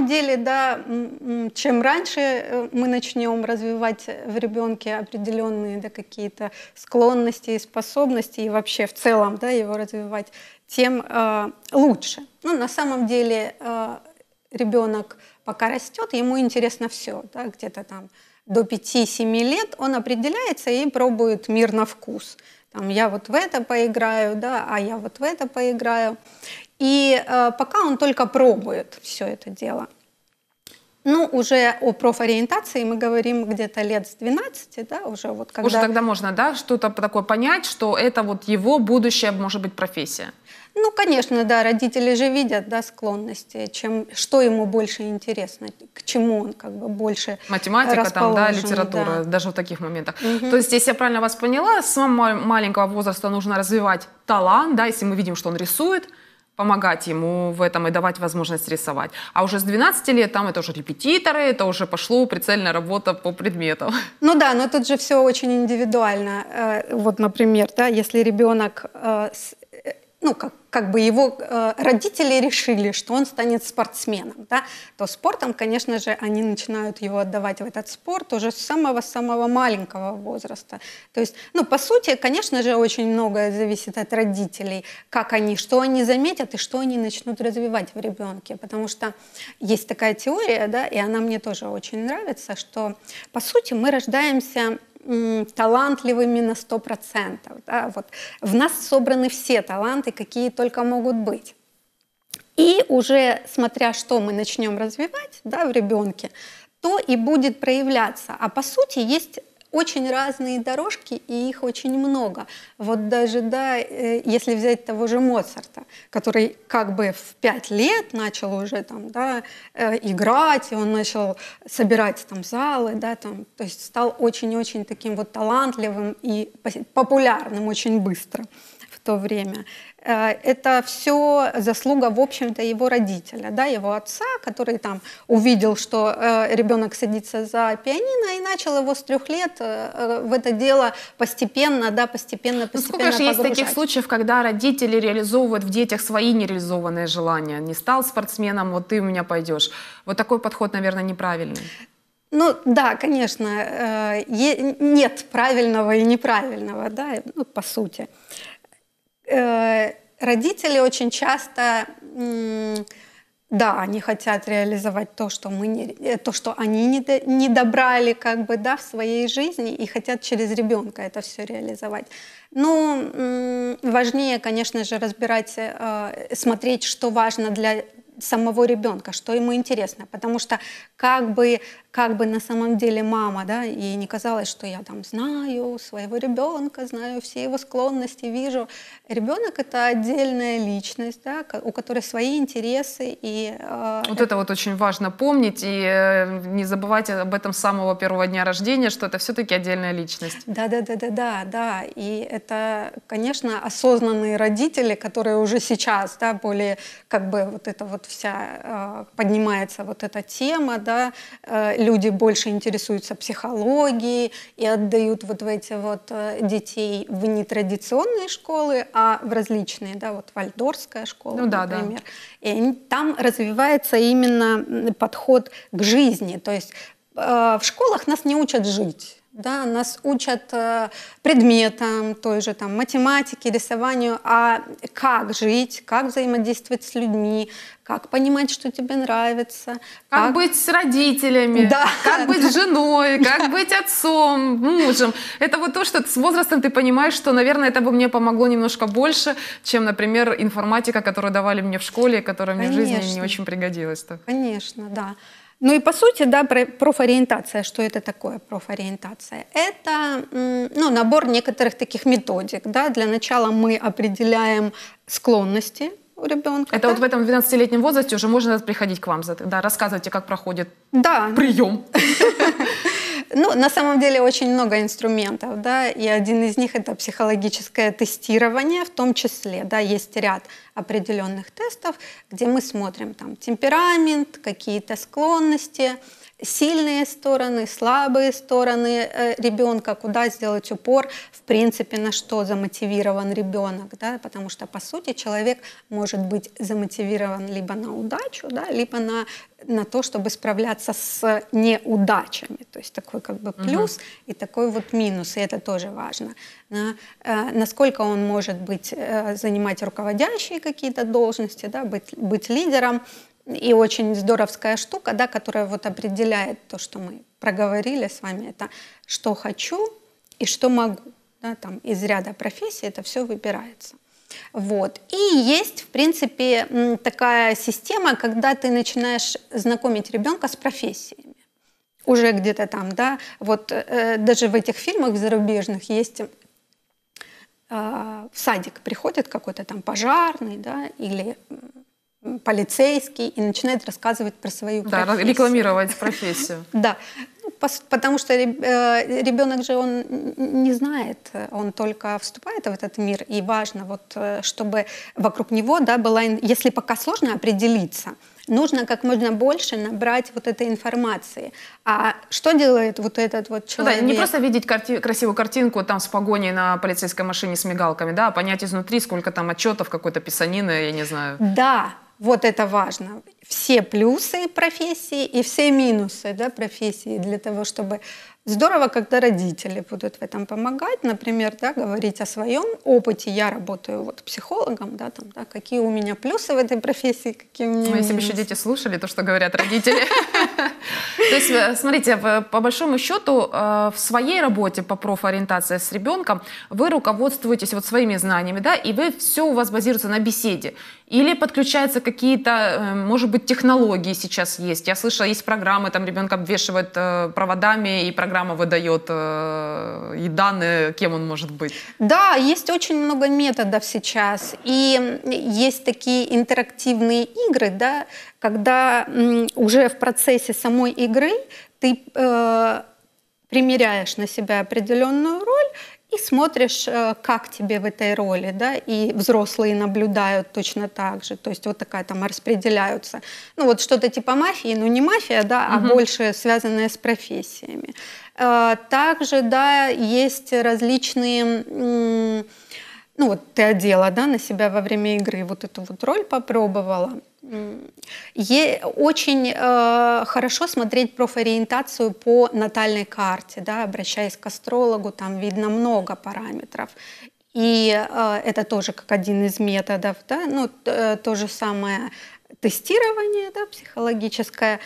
самом деле, да, чем раньше э, мы начнем развивать в ребенке определенные да, какие-то склонности и способности, и вообще в целом да, его развивать, тем э, лучше. Ну, на самом деле э, ребенок пока растет, ему интересно все, да, где-то там до 5-7 лет он определяется и пробует мир на вкус там, я вот в это поиграю, да, а я вот в это поиграю. И э, пока он только пробует все это дело. Ну, уже о профориентации мы говорим где-то лет с 12, да, уже вот когда... Уже тогда можно, да, что-то такое понять, что это вот его будущая, может быть, профессия? Ну, конечно, да, родители же видят, да, склонности, чем, что ему больше интересно, к чему он как бы больше Математика там, да, литература, да. даже в таких моментах. Угу. То есть, если я правильно вас поняла, с самого маленького возраста нужно развивать талант, да, если мы видим, что он рисует, помогать ему в этом и давать возможность рисовать. А уже с 12 лет там это уже репетиторы, это уже пошло прицельная работа по предметам. Ну да, но тут же все очень индивидуально. Э, вот, например, да, если ребенок э, ну, как, как бы его э, родители решили, что он станет спортсменом, да, то спортом, конечно же, они начинают его отдавать в этот спорт уже с самого-самого маленького возраста. То есть, ну, по сути, конечно же, очень многое зависит от родителей, как они, что они заметят и что они начнут развивать в ребенке, потому что есть такая теория, да, и она мне тоже очень нравится, что, по сути, мы рождаемся талантливыми на 100%. Да? Вот. В нас собраны все таланты, какие только могут быть. И уже смотря, что мы начнем развивать да, в ребенке, то и будет проявляться. А по сути есть очень разные дорожки, и их очень много. Вот даже, да, э, если взять того же Моцарта, который как бы в пять лет начал уже там, да, э, играть, и он начал собирать там залы, да, там, то есть стал очень-очень таким вот талантливым и популярным очень быстро в то время. Э, это все заслуга, в общем-то, его родителя, да, его отца, который там увидел, что э, ребенок садится за пианино и начал его с трех лет э, э, в это дело постепенно, да, постепенно, постепенно ну, сколько же есть таких случаев, когда родители реализовывают в детях свои нереализованные желания? Не стал спортсменом, вот ты у меня пойдешь. Вот такой подход, наверное, неправильный. Ну да, конечно, э, нет правильного и неправильного, да, ну, по сути. Э, Э, родители очень часто, да, они хотят реализовать то, что мы не, э, то, что они не, не добрали, как бы, да, в своей жизни, и хотят через ребенка это все реализовать. Ну, важнее, конечно же, разбирать, э, смотреть, что важно для самого ребенка, что ему интересно. Потому что как бы, как бы на самом деле мама, да, и не казалось, что я там знаю своего ребенка, знаю все его склонности, вижу. Ребенок это отдельная личность, да, у которой свои интересы. И, э, вот э это вот очень важно помнить и э, не забывать об этом с самого первого дня рождения, что это все-таки отдельная личность. Да, да, да, да, да, да. И это, конечно, осознанные родители, которые уже сейчас, да, более как бы вот это вот вся э, поднимается вот эта тема, да, э, люди больше интересуются психологией и отдают вот в эти вот э, детей в нетрадиционные школы, а в различные, да, вот Вальдорская школа, ну, да, например. Да. И там развивается именно подход к жизни, то есть в школах нас не учат жить да, нас учат э, предметам, той же там математике, рисованию, а как жить, как взаимодействовать с людьми, как понимать, что тебе нравится. Как, как... быть с родителями, да. как быть с женой, как быть отцом, мужем. Это вот то, что с возрастом ты понимаешь, что, наверное, это бы мне помогло немножко больше, чем, например, информатика, которую давали мне в школе, которая мне в жизни не очень пригодилась. -то. Конечно, да. Ну и по сути, да, профориентация, что это такое профориентация? Это ну, набор некоторых таких методик. Да? Для начала мы определяем склонности у ребенка. Это да? вот в этом 12-летнем возрасте уже можно приходить к вам, да, рассказывайте, как проходит да. прием. Ну, на самом деле очень много инструментов, да, и один из них это психологическое тестирование, в том числе, да, есть ряд определенных тестов, где мы смотрим там темперамент, какие-то склонности, сильные стороны, слабые стороны э, ребенка, куда сделать упор, в принципе, на что замотивирован ребенок, да, потому что, по сути, человек может быть замотивирован либо на удачу, да, либо на, на то, чтобы справляться с неудачами, то есть такой как бы плюс угу. и такой вот минус, и это тоже важно. Да. Э, насколько он может быть, э, занимать руководящие какие-то должности, да, быть, быть лидером, и очень здоровская штука, да, которая вот определяет то, что мы проговорили с вами, это что хочу и что могу. Да, там из ряда профессий это все выбирается. Вот. И есть, в принципе, такая система, когда ты начинаешь знакомить ребенка с профессиями. Уже где-то там, да, вот э, даже в этих фильмах зарубежных есть э, в садик приходит какой-то там пожарный, да, или полицейский и начинает рассказывать про свою да, профессию. рекламировать профессию. Да, ну, потому что э, ребенок же он не знает, он только вступает в этот мир, и важно вот, э, чтобы вокруг него, да, была, если пока сложно определиться, нужно как можно больше набрать вот этой информации. А что делает вот этот вот человек? Ну, да, не просто видеть карти красивую картинку там с погоней на полицейской машине с мигалками, да, а понять изнутри, сколько там отчетов какой-то писанины, я не знаю. Да, вот это важно. Все плюсы профессии и все минусы да, профессии для того, чтобы Здорово, когда родители будут в этом помогать, например, да, говорить о своем опыте. Я работаю вот психологом, да, там, да, какие у меня плюсы в этой профессии, какие у меня. Ну, если бы еще дети слушали то, что говорят родители. То есть, э, смотрите, по большому счету, э, в своей работе по профориентации с ребенком вы руководствуетесь вот своими знаниями, да, и вы все у вас базируется на беседе. Или подключаются какие-то, э, может быть, технологии сейчас есть. Я слышала, есть программы, там ребенка обвешивают проводами, и программа выдает и данные, кем он может быть. Да, есть очень много методов сейчас. И есть такие интерактивные игры, да, когда уже в процессе самой игры ты э, примеряешь на себя определенную роль и смотришь, э, как тебе в этой роли, да, и взрослые наблюдают точно так же, то есть вот такая там распределяются, ну вот что-то типа мафии, ну не мафия, да, а больше связанное с профессиями. Э, также, да, есть различные ну вот ты одела да, на себя во время игры вот эту вот роль попробовала. Е очень э, хорошо смотреть профориентацию по натальной карте, да, обращаясь к астрологу, там видно много параметров. И э, это тоже как один из методов, да, ну то, э, то же самое тестирование да, психологическое,